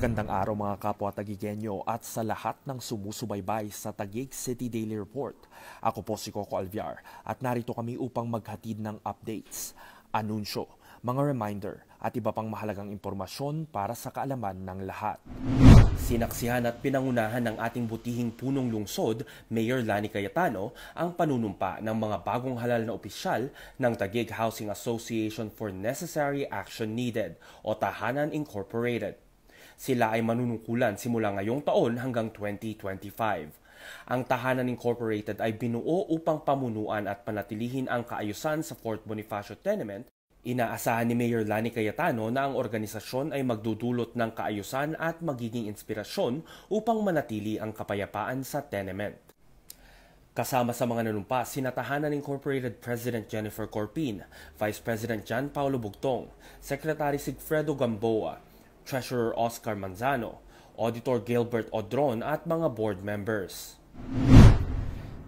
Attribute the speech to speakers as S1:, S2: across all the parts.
S1: Magandang araw mga kapwa Tagigenyo at sa lahat ng sumusubaybay sa Tagig City Daily Report. Ako po si Coco Alviar at narito kami upang maghatid ng updates, anunsyo, mga reminder at iba pang mahalagang impormasyon para sa kaalaman ng lahat. Sinaksihan at pinangunahan ng ating butihing punong lungsod, Mayor Lani Cayetano, ang panunumpa ng mga bagong halal na opisyal ng Tagig Housing Association for Necessary Action Needed o Tahanan Incorporated. Sila ay manunungkulan simula ngayong taon hanggang 2025. Ang Tahanan Incorporated ay binuo upang pamunuan at panatilihin ang kaayusan sa Fort Bonifacio Tenement Inaasahan ni Mayor Lani Cayetano na ang organisasyon ay magdudulot ng kaayusan at magiging inspirasyon upang manatili ang kapayapaan sa tenement. Kasama sa mga nanumpa, sinatahanan Incorporated President Jennifer Corpin, Vice President John Paolo Bugtong, Secretary Sigfredo Gamboa, Treasurer Oscar Manzano, Auditor Gilbert Odron at mga board members.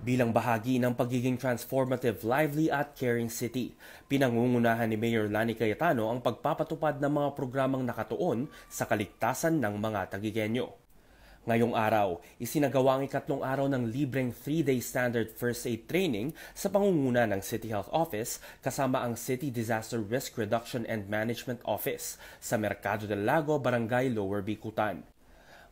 S1: Bilang bahagi ng pagiging transformative, lively at caring city, pinangungunahan ni Mayor Lani Cayetano ang pagpapatupad ng mga programang nakatuon sa kaligtasan ng mga Tagigenyo. Ngayong araw, isinagawa ang ikatlong araw ng libreng 3-day standard first aid training sa pangunguna ng City Health Office kasama ang City Disaster Risk Reduction and Management Office sa Mercado del Lago, Barangay Lower Bicutan.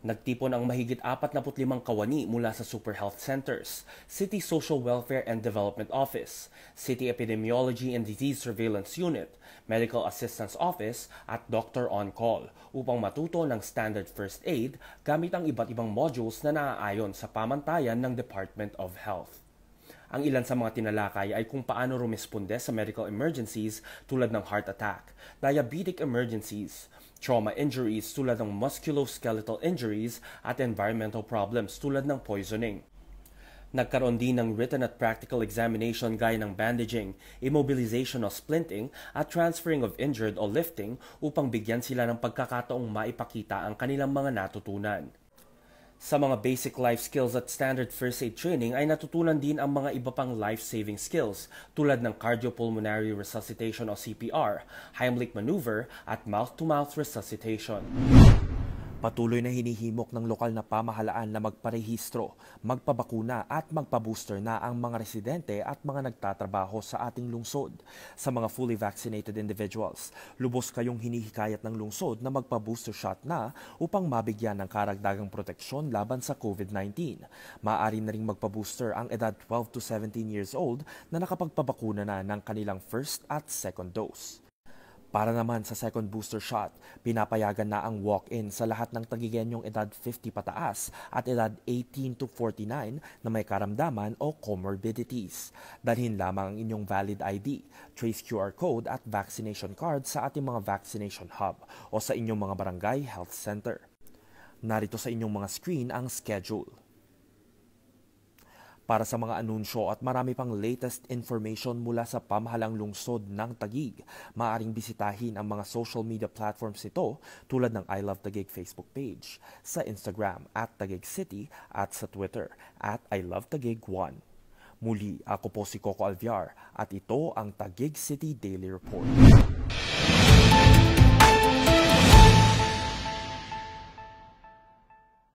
S1: Nagtipon ang mahigit 45 kawani mula sa Super Health Centers, City Social Welfare and Development Office, City Epidemiology and Disease Surveillance Unit, Medical Assistance Office at Doctor on Call upang matuto ng standard first aid gamit ang iba't ibang modules na naaayon sa pamantayan ng Department of Health. Ang ilan sa mga tinalakay ay kung paano rumesponde sa medical emergencies tulad ng heart attack, diabetic emergencies, trauma injuries tulad ng musculoskeletal injuries at environmental problems tulad ng poisoning. Nagkaroon din ng written at practical examination gaya ng bandaging, immobilization o splinting at transferring of injured o lifting upang bigyan sila ng pagkakataong maipakita ang kanilang mga natutunan. Sa mga basic life skills at standard first aid training ay natutunan din ang mga iba pang life-saving skills tulad ng cardiopulmonary resuscitation o CPR, Heimlich maneuver at mouth-to-mouth resuscitation. Patuloy na hinihimok ng lokal na pamahalaan na magparehistro, magpabakuna at magpabooster na ang mga residente at mga nagtatrabaho sa ating lungsod. Sa mga fully vaccinated individuals, lubos kayong hinihikayat ng lungsod na magpabooster shot na upang mabigyan ng karagdagang proteksyon laban sa COVID-19. Maaari na rin magpabooster ang edad 12 to 17 years old na nakapagpabakuna na ng kanilang first at second dose. Para naman sa second booster shot, pinapayagan na ang walk-in sa lahat ng tagigenyong edad 50 pataas at edad 18 to 49 na may karamdaman o comorbidities. Dalhin lamang ang inyong valid ID, trace QR code at vaccination card sa ating mga vaccination hub o sa inyong mga barangay health center. Narito sa inyong mga screen ang schedule para sa mga anunsyo at marami pang latest information mula sa pamahalang lungsod ng Tagig. maaaring bisitahin ang mga social media platforms nito tulad ng I Love Tagig Facebook page, sa Instagram at Tagig City at sa Twitter at I Love Tagig 1. Muli, ako po si Coco Alviar at ito ang Tagig City Daily Report.